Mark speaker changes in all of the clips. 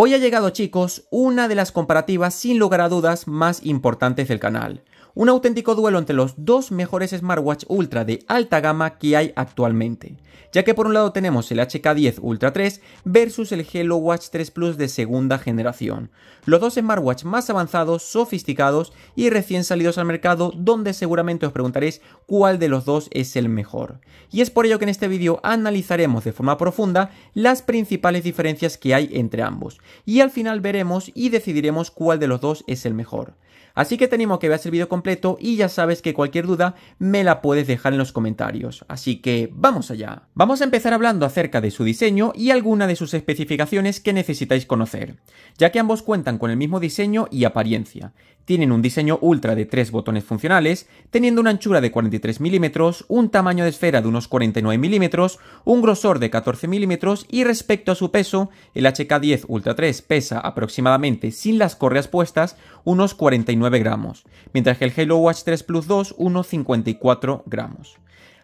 Speaker 1: Hoy ha llegado chicos una de las comparativas sin lugar a dudas más importantes del canal. Un auténtico duelo entre los dos mejores smartwatch ultra de alta gama que hay actualmente, ya que por un lado tenemos el HK10 Ultra 3 versus el Hello Watch 3 Plus de segunda generación, los dos smartwatch más avanzados, sofisticados y recién salidos al mercado donde seguramente os preguntaréis cuál de los dos es el mejor. Y es por ello que en este vídeo analizaremos de forma profunda las principales diferencias que hay entre ambos, y al final veremos y decidiremos cuál de los dos es el mejor. Así que tenemos que veas el vídeo completo y ya sabes que cualquier duda me la puedes dejar en los comentarios. Así que vamos allá. Vamos a empezar hablando acerca de su diseño y alguna de sus especificaciones que necesitáis conocer, ya que ambos cuentan con el mismo diseño y apariencia. Tienen un diseño ultra de tres botones funcionales, teniendo una anchura de 43 mm, un tamaño de esfera de unos 49 mm, un grosor de 14 mm y respecto a su peso, el HK10 Ultra 3 pesa aproximadamente sin las correas puestas unos 49 gramos, mientras que el Halo Watch 3 Plus 2 unos 54 gramos.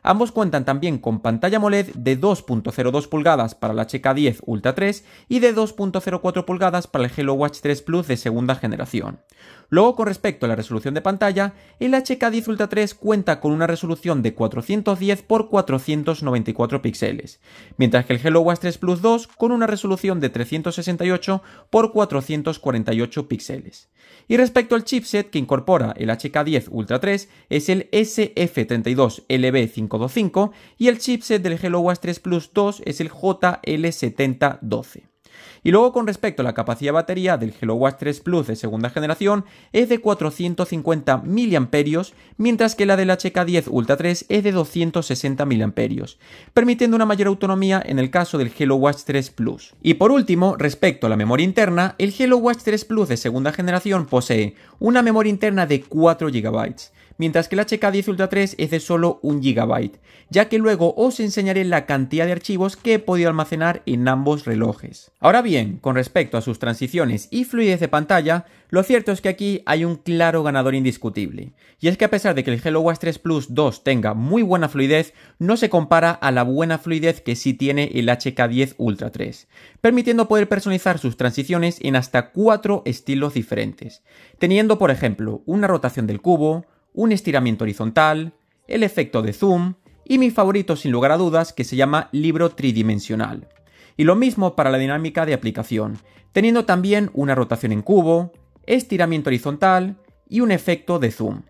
Speaker 1: Ambos cuentan también con pantalla MOLED de 2.02 pulgadas para la HK10 Ultra 3 y de 2.04 pulgadas para el Hello Watch 3 Plus de segunda generación. Luego, con respecto a la resolución de pantalla, el HK10 Ultra 3 cuenta con una resolución de 410 x 494 píxeles, mientras que el Hello Watch 3 Plus 2 con una resolución de 368 x 448 píxeles. Y respecto al chipset que incorpora el HK10 Ultra 3 es el SF32LB525 y el chipset del HelloWatch 3 Plus 2 es el JL7012. Y luego con respecto a la capacidad de batería del Hello Watch 3 Plus de segunda generación es de 450 mAh, mientras que la del HK10 Ultra 3 es de 260 mAh, permitiendo una mayor autonomía en el caso del Hello Watch 3 Plus. Y por último, respecto a la memoria interna, el Hello Watch 3 Plus de segunda generación posee una memoria interna de 4 GB, mientras que el HK10 Ultra 3 es de solo 1 GB, ya que luego os enseñaré la cantidad de archivos que he podido almacenar en ambos relojes. Ahora bien, con respecto a sus transiciones y fluidez de pantalla, lo cierto es que aquí hay un claro ganador indiscutible, y es que a pesar de que el Watch 3 Plus 2 tenga muy buena fluidez, no se compara a la buena fluidez que sí tiene el HK10 Ultra 3, permitiendo poder personalizar sus transiciones en hasta 4 estilos diferentes, teniendo por ejemplo una rotación del cubo, un estiramiento horizontal, el efecto de zoom y mi favorito sin lugar a dudas que se llama libro tridimensional. Y lo mismo para la dinámica de aplicación, teniendo también una rotación en cubo, estiramiento horizontal y un efecto de zoom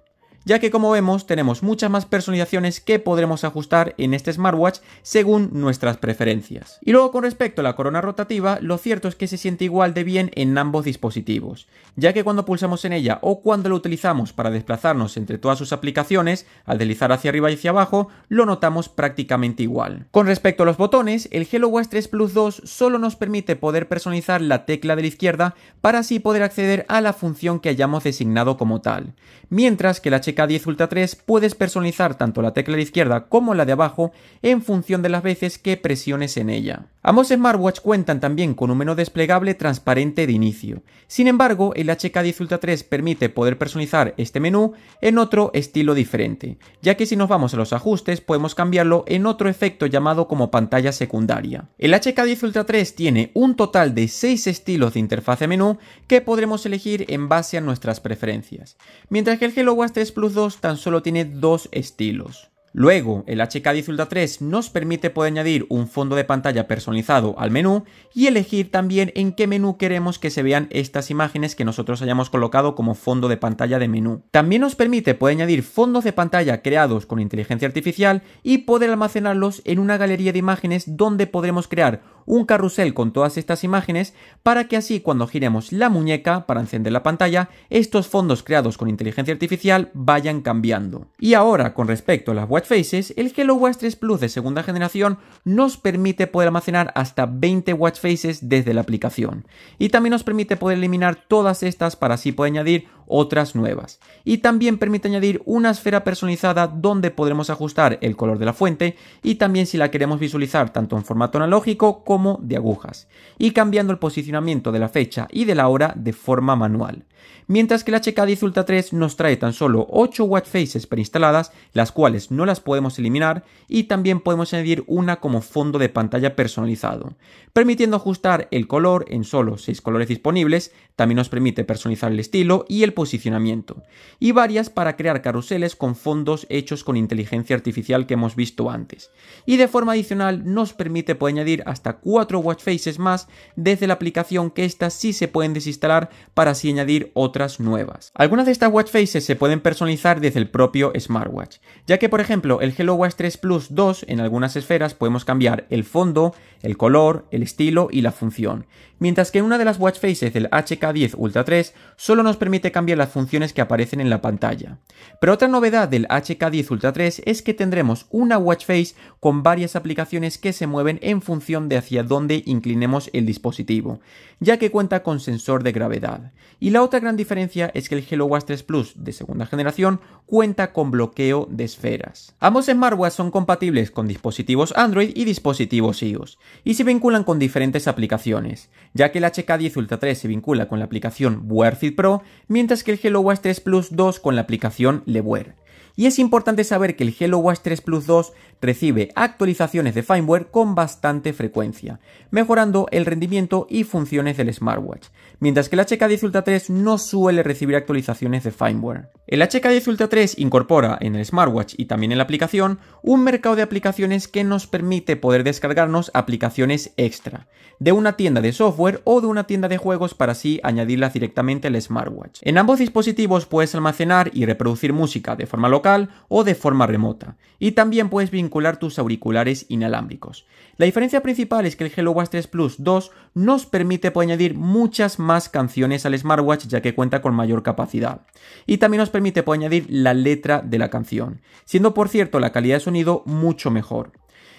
Speaker 1: ya que como vemos tenemos muchas más personalizaciones que podremos ajustar en este smartwatch según nuestras preferencias. Y luego con respecto a la corona rotativa, lo cierto es que se siente igual de bien en ambos dispositivos, ya que cuando pulsamos en ella o cuando lo utilizamos para desplazarnos entre todas sus aplicaciones, al deslizar hacia arriba y hacia abajo, lo notamos prácticamente igual. Con respecto a los botones, el Hello Watch 3 Plus 2 solo nos permite poder personalizar la tecla de la izquierda para así poder acceder a la función que hayamos designado como tal, mientras que la HK 10 Ultra 3 puedes personalizar tanto la tecla de izquierda como la de abajo en función de las veces que presiones en ella. Ambos smartwatch cuentan también con un menú desplegable transparente de inicio. Sin embargo, el HK10 Ultra 3 permite poder personalizar este menú en otro estilo diferente, ya que si nos vamos a los ajustes podemos cambiarlo en otro efecto llamado como pantalla secundaria. El HK10 Ultra 3 tiene un total de 6 estilos de interfaz de menú que podremos elegir en base a nuestras preferencias, mientras que el Hello Watch 3 Plus tan solo tiene dos estilos. Luego, el HK Ultra 3 nos permite poder añadir un fondo de pantalla personalizado al menú y elegir también en qué menú queremos que se vean estas imágenes que nosotros hayamos colocado como fondo de pantalla de menú. También nos permite poder añadir fondos de pantalla creados con inteligencia artificial y poder almacenarlos en una galería de imágenes donde podremos crear un carrusel con todas estas imágenes para que así cuando giremos la muñeca para encender la pantalla, estos fondos creados con inteligencia artificial vayan cambiando. Y ahora, con respecto a las el Hello Watch 3 Plus de segunda generación nos permite poder almacenar hasta 20 Watch Faces desde la aplicación. Y también nos permite poder eliminar todas estas para así poder añadir otras nuevas. Y también permite añadir una esfera personalizada donde podremos ajustar el color de la fuente y también si la queremos visualizar tanto en formato analógico como de agujas. Y cambiando el posicionamiento de la fecha y de la hora de forma manual mientras que la 10 Ultra 3 nos trae tan solo 8 watch faces preinstaladas, las cuales no las podemos eliminar, y también podemos añadir una como fondo de pantalla personalizado, permitiendo ajustar el color en solo 6 colores disponibles, también nos permite personalizar el estilo y el posicionamiento, y varias para crear carruseles con fondos hechos con inteligencia artificial que hemos visto antes, y de forma adicional nos permite poder añadir hasta 4 watch faces más desde la aplicación que estas sí se pueden desinstalar para así añadir otras nuevas. Algunas de estas watch faces se pueden personalizar desde el propio smartwatch, ya que por ejemplo el Hello Watch 3 Plus 2 en algunas esferas podemos cambiar el fondo, el color, el estilo y la función, mientras que una de las watch faces del HK10 Ultra 3 solo nos permite cambiar las funciones que aparecen en la pantalla. Pero otra novedad del HK10 Ultra 3 es que tendremos una watch face con varias aplicaciones que se mueven en función de hacia dónde inclinemos el dispositivo, ya que cuenta con sensor de gravedad. Y la otra gran diferencia es que el Watch 3 Plus de segunda generación cuenta con bloqueo de esferas. Ambos smartwatches son compatibles con dispositivos Android y dispositivos iOS, y se vinculan con diferentes aplicaciones, ya que el HK10 Ultra 3 se vincula con la aplicación Wearfit Pro, mientras que el Watch 3 Plus 2 con la aplicación LeWear. Y es importante saber que el Hello Watch 3 Plus 2 recibe actualizaciones de firmware con bastante frecuencia, mejorando el rendimiento y funciones del smartwatch, mientras que el HK10 Ultra 3 no suele recibir actualizaciones de firmware. El HK10 Ultra 3 incorpora en el smartwatch y también en la aplicación un mercado de aplicaciones que nos permite poder descargarnos aplicaciones extra, de una tienda de software o de una tienda de juegos para así añadirlas directamente al smartwatch. En ambos dispositivos puedes almacenar y reproducir música de forma local o de forma remota. Y también puedes vincular tus auriculares inalámbricos. La diferencia principal es que el Watch 3 Plus 2 nos permite añadir muchas más canciones al smartwatch ya que cuenta con mayor capacidad. Y también nos permite añadir la letra de la canción, siendo por cierto la calidad de sonido mucho mejor.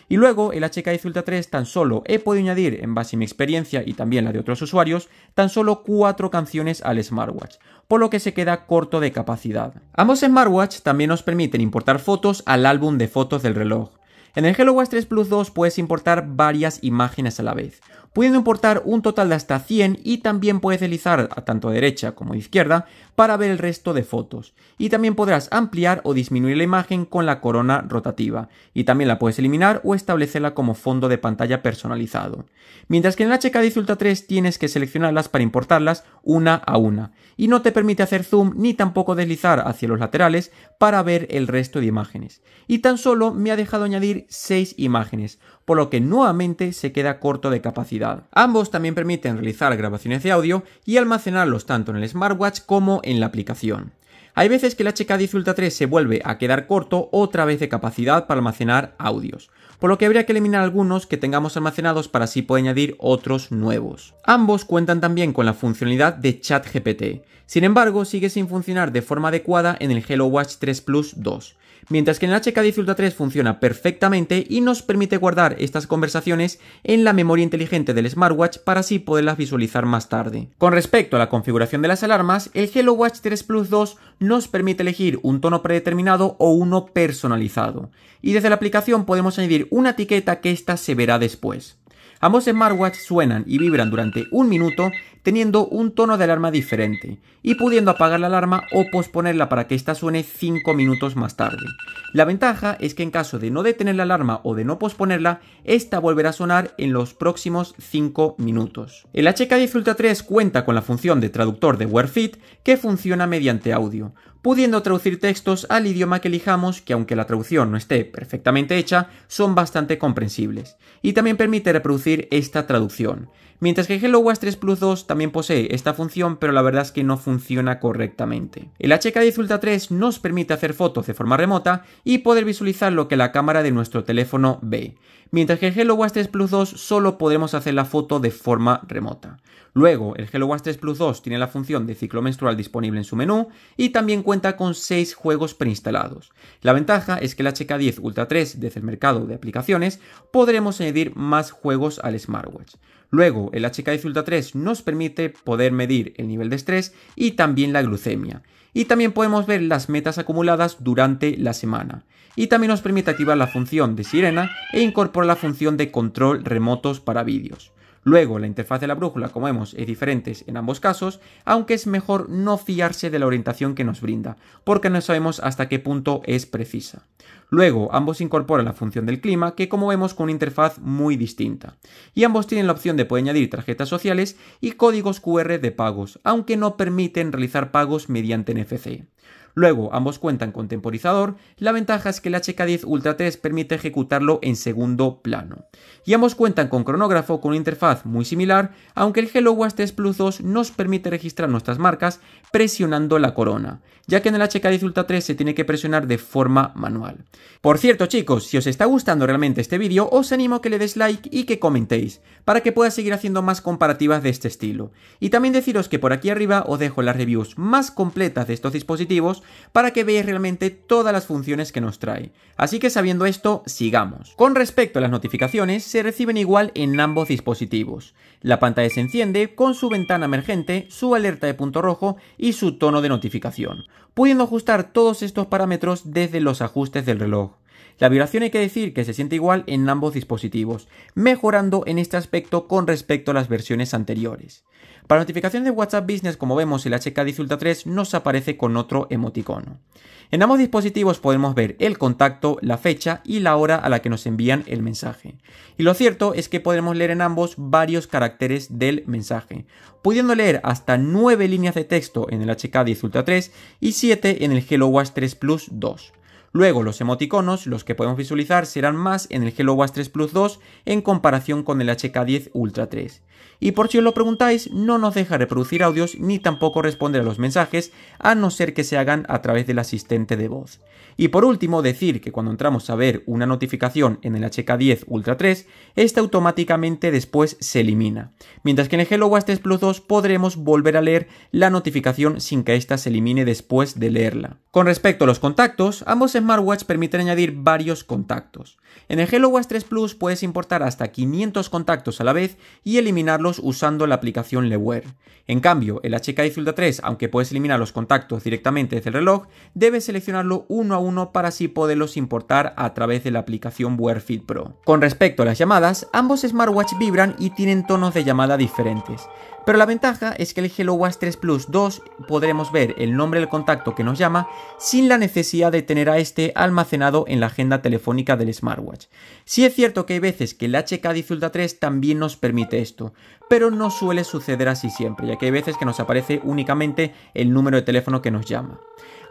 Speaker 1: Y luego el HK Ultra 3 tan solo he podido añadir, en base a mi experiencia y también la de otros usuarios, tan solo 4 canciones al smartwatch, por lo que se queda corto de capacidad. Ambos smartwatch también nos permiten importar fotos al álbum de fotos del reloj. En el Hello Watch 3 Plus 2 puedes importar varias imágenes a la vez, pudiendo importar un total de hasta 100 y también puedes deslizar tanto a derecha como a izquierda para ver el resto de fotos. Y también podrás ampliar o disminuir la imagen con la corona rotativa y también la puedes eliminar o establecerla como fondo de pantalla personalizado. Mientras que en el HK10 Ultra 3 tienes que seleccionarlas para importarlas una a una y no te permite hacer zoom ni tampoco deslizar hacia los laterales para ver el resto de imágenes. Y tan solo me ha dejado añadir 6 imágenes, por lo que nuevamente se queda corto de capacidad. Ambos también permiten realizar grabaciones de audio y almacenarlos tanto en el smartwatch como en la aplicación. Hay veces que el HK10 Ultra 3 se vuelve a quedar corto otra vez de capacidad para almacenar audios por lo que habría que eliminar algunos que tengamos almacenados para así poder añadir otros nuevos. Ambos cuentan también con la funcionalidad de chat GPT, sin embargo sigue sin funcionar de forma adecuada en el Hello Watch 3 Plus 2, mientras que en el HK10 3 funciona perfectamente y nos permite guardar estas conversaciones en la memoria inteligente del smartwatch para así poderlas visualizar más tarde. Con respecto a la configuración de las alarmas, el Hello Watch 3 Plus 2 nos permite elegir un tono predeterminado o uno personalizado, y desde la aplicación podemos añadir una etiqueta que ésta se verá después. Ambos smartwatch suenan y vibran durante un minuto teniendo un tono de alarma diferente y pudiendo apagar la alarma o posponerla para que ésta suene 5 minutos más tarde. La ventaja es que en caso de no detener la alarma o de no posponerla, esta volverá a sonar en los próximos 5 minutos. El HK10 Ultra 3 cuenta con la función de traductor de WearFit que funciona mediante audio, pudiendo traducir textos al idioma que elijamos que aunque la traducción no esté perfectamente hecha, son bastante comprensibles, y también permite reproducir esta traducción. Mientras que el HelloWatch 3 Plus 2 también posee esta función, pero la verdad es que no funciona correctamente. El HK10 Ultra 3 nos permite hacer fotos de forma remota y poder visualizar lo que la cámara de nuestro teléfono ve, mientras que el HelloWatch 3 Plus 2 solo podremos hacer la foto de forma remota. Luego, el HelloWatch 3 Plus 2 tiene la función de ciclo menstrual disponible en su menú y también cuenta con 6 juegos preinstalados. La ventaja es que el HK10 Ultra 3 desde el mercado de aplicaciones podremos añadir más juegos al smartwatch. Luego, el HK Zulta 3 nos permite poder medir el nivel de estrés y también la glucemia. Y también podemos ver las metas acumuladas durante la semana. Y también nos permite activar la función de sirena e incorporar la función de control remotos para vídeos. Luego, la interfaz de la brújula, como vemos, es diferente en ambos casos, aunque es mejor no fiarse de la orientación que nos brinda, porque no sabemos hasta qué punto es precisa. Luego, ambos incorporan la función del clima, que como vemos con una interfaz muy distinta. Y ambos tienen la opción de poder añadir tarjetas sociales y códigos QR de pagos, aunque no permiten realizar pagos mediante NFC. Luego, ambos cuentan con temporizador, la ventaja es que el HK10 Ultra 3 permite ejecutarlo en segundo plano. Y ambos cuentan con cronógrafo con una interfaz muy similar, aunque el Hello Watch 3 Plus 2 nos permite registrar nuestras marcas presionando la corona, ya que en el HK10 Ultra 3 se tiene que presionar de forma manual. Por cierto chicos, si os está gustando realmente este vídeo, os animo a que le des like y que comentéis, para que pueda seguir haciendo más comparativas de este estilo. Y también deciros que por aquí arriba os dejo las reviews más completas de estos dispositivos para que veáis realmente todas las funciones que nos trae. Así que sabiendo esto, sigamos. Con respecto a las notificaciones, se reciben igual en ambos dispositivos. La pantalla se enciende con su ventana emergente, su alerta de punto rojo y su tono de notificación, pudiendo ajustar todos estos parámetros desde los ajustes del reloj. La vibración hay que decir que se siente igual en ambos dispositivos, mejorando en este aspecto con respecto a las versiones anteriores. Para notificaciones de WhatsApp Business, como vemos, el HK10 Ultra 3 nos aparece con otro emoticono. En ambos dispositivos podemos ver el contacto, la fecha y la hora a la que nos envían el mensaje. Y lo cierto es que podemos leer en ambos varios caracteres del mensaje, pudiendo leer hasta 9 líneas de texto en el HK10 3 y 7 en el Hello Watch 3 Plus 2. Luego, los emoticonos, los que podemos visualizar, serán más en el Watch 3 Plus 2 en comparación con el HK10 Ultra 3. Y por si os lo preguntáis, no nos deja reproducir audios ni tampoco responder a los mensajes, a no ser que se hagan a través del asistente de voz. Y por último, decir que cuando entramos a ver una notificación en el HK10 Ultra 3, esta automáticamente después se elimina. Mientras que en el Watch 3 Plus 2 podremos volver a leer la notificación sin que ésta se elimine después de leerla. Con respecto a los contactos, ambos smartwatch permiten añadir varios contactos. En el Hello Watch 3 Plus puedes importar hasta 500 contactos a la vez y eliminarlos usando la aplicación Leware. En cambio, el HK Zulda 3, aunque puedes eliminar los contactos directamente desde el reloj, debes seleccionarlo uno a uno para así poderlos importar a través de la aplicación WearFit Pro. Con respecto a las llamadas, ambos smartwatch vibran y tienen tonos de llamada diferentes. Pero la ventaja es que el Hello Watch 3 Plus 2 podremos ver el nombre del contacto que nos llama sin la necesidad de tener a esté almacenado en la agenda telefónica del smartwatch. Si es cierto que hay veces que el HK10 3 también nos permite esto, pero no suele suceder así siempre, ya que hay veces que nos aparece únicamente el número de teléfono que nos llama.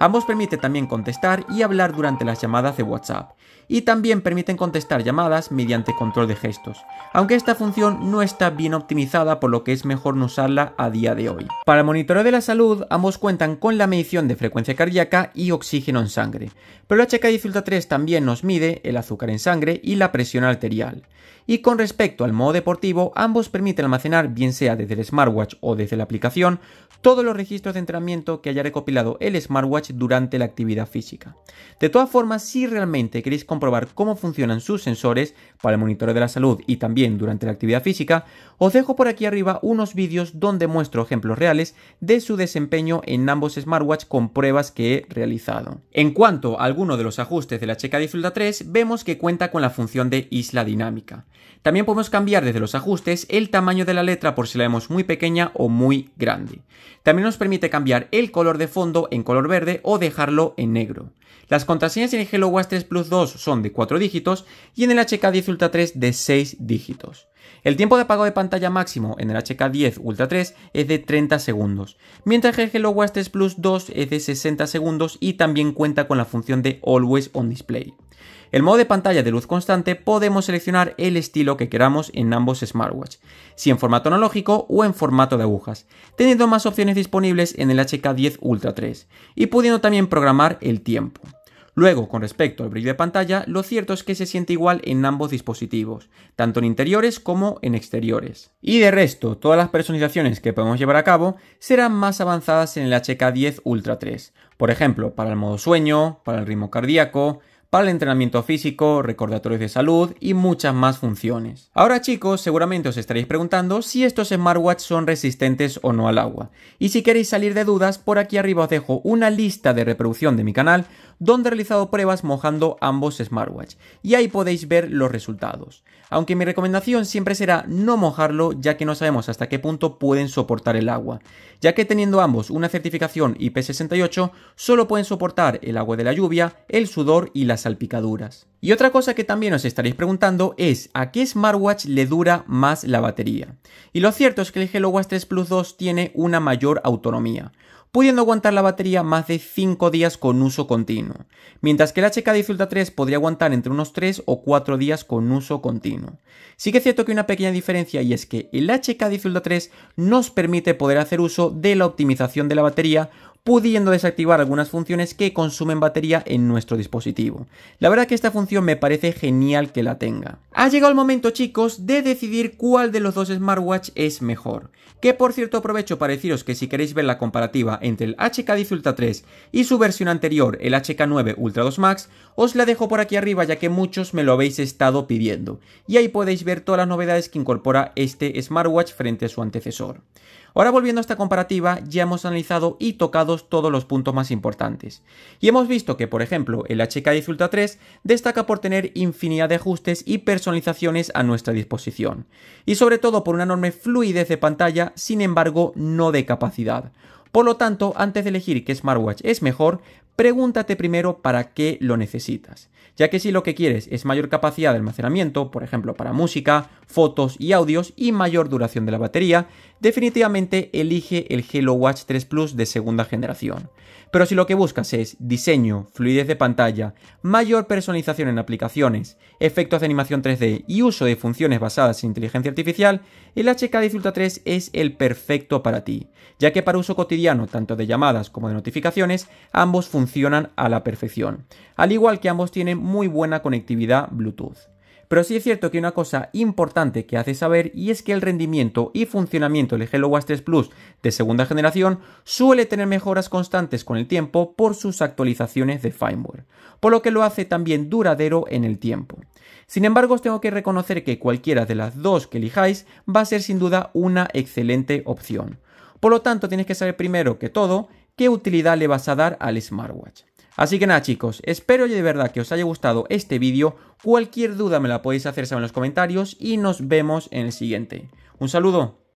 Speaker 1: Ambos permiten también contestar y hablar durante las llamadas de WhatsApp, y también permiten contestar llamadas mediante control de gestos, aunque esta función no está bien optimizada por lo que es mejor no usarla a día de hoy. Para el monitoreo de la salud, ambos cuentan con la medición de frecuencia cardíaca y oxígeno en sangre, pero el hk 3 también nos mide el azúcar en sangre y la presión arterial. Y con respecto al modo deportivo, ambos permiten almacenar bien sea desde el smartwatch o desde la aplicación, todos los registros de entrenamiento que haya recopilado el smartwatch durante la actividad física. De todas formas, si realmente queréis comprobar cómo funcionan sus sensores para el monitoreo de la salud y también durante la actividad física, os dejo por aquí arriba unos vídeos donde muestro ejemplos reales de su desempeño en ambos smartwatch con pruebas que he realizado. En cuanto a alguno de los ajustes de la Checa Disfruta 3, vemos que cuenta con la función de isla dinámica. También podemos cambiar desde los ajustes el tamaño de la letra por si la vemos muy pequeña o muy grande. También nos permite cambiar el color de fondo en color verde o dejarlo en negro. Las contraseñas en el Watch 3 Plus 2 son de 4 dígitos y en el HK10 Ultra 3 de 6 dígitos. El tiempo de apagado de pantalla máximo en el HK10 Ultra 3 es de 30 segundos, mientras que el Hello Watch 3 Plus 2 es de 60 segundos y también cuenta con la función de Always on Display. El modo de pantalla de luz constante podemos seleccionar el estilo que queramos en ambos smartwatch, si en formato analógico o en formato de agujas, teniendo más opciones disponibles en el HK10 Ultra 3 y pudiendo también programar el tiempo. Luego, con respecto al brillo de pantalla, lo cierto es que se siente igual en ambos dispositivos, tanto en interiores como en exteriores. Y de resto, todas las personalizaciones que podemos llevar a cabo serán más avanzadas en el HK10 Ultra 3, por ejemplo, para el modo sueño, para el ritmo cardíaco, para el entrenamiento físico, recordatorios de salud y muchas más funciones. Ahora chicos, seguramente os estaréis preguntando si estos smartwatch son resistentes o no al agua. Y si queréis salir de dudas, por aquí arriba os dejo una lista de reproducción de mi canal donde he realizado pruebas mojando ambos smartwatch y ahí podéis ver los resultados. Aunque mi recomendación siempre será no mojarlo ya que no sabemos hasta qué punto pueden soportar el agua, ya que teniendo ambos una certificación IP68 solo pueden soportar el agua de la lluvia, el sudor y las salpicaduras. Y otra cosa que también os estaréis preguntando es a qué smartwatch le dura más la batería. Y lo cierto es que el Hello Watch 3 Plus 2 tiene una mayor autonomía pudiendo aguantar la batería más de 5 días con uso continuo, mientras que el HK10 3 podría aguantar entre unos 3 o 4 días con uso continuo. Sí que es cierto que hay una pequeña diferencia y es que el HK10 3 nos permite poder hacer uso de la optimización de la batería pudiendo desactivar algunas funciones que consumen batería en nuestro dispositivo. La verdad que esta función me parece genial que la tenga. Ha llegado el momento chicos de decidir cuál de los dos smartwatch es mejor. Que por cierto aprovecho para deciros que si queréis ver la comparativa entre el HK10 Ultra 3 y su versión anterior, el HK9 Ultra 2 Max, os la dejo por aquí arriba ya que muchos me lo habéis estado pidiendo. Y ahí podéis ver todas las novedades que incorpora este smartwatch frente a su antecesor. Ahora volviendo a esta comparativa, ya hemos analizado y tocado todos los puntos más importantes. Y hemos visto que, por ejemplo, el HK10 3 destaca por tener infinidad de ajustes y personalizaciones a nuestra disposición. Y sobre todo por una enorme fluidez de pantalla, sin embargo, no de capacidad. Por lo tanto, antes de elegir qué smartwatch es mejor, pregúntate primero para qué lo necesitas, ya que si lo que quieres es mayor capacidad de almacenamiento, por ejemplo para música, fotos y audios y mayor duración de la batería, definitivamente elige el Hello Watch 3 Plus de segunda generación. Pero si lo que buscas es diseño, fluidez de pantalla, mayor personalización en aplicaciones, efectos de animación 3D y uso de funciones basadas en inteligencia artificial, el HK10 3 es el perfecto para ti, ya que para uso cotidiano tanto de llamadas como de notificaciones, ambos funcionan a la perfección, al igual que ambos tienen muy buena conectividad Bluetooth. Pero sí es cierto que una cosa importante que hace saber y es que el rendimiento y funcionamiento del Watch 3 Plus de segunda generación suele tener mejoras constantes con el tiempo por sus actualizaciones de firmware, por lo que lo hace también duradero en el tiempo. Sin embargo, os tengo que reconocer que cualquiera de las dos que elijáis va a ser sin duda una excelente opción. Por lo tanto, tienes que saber primero que todo qué utilidad le vas a dar al smartwatch. Así que nada chicos, espero de verdad que os haya gustado este vídeo, cualquier duda me la podéis hacer en los comentarios y nos vemos en el siguiente. Un saludo.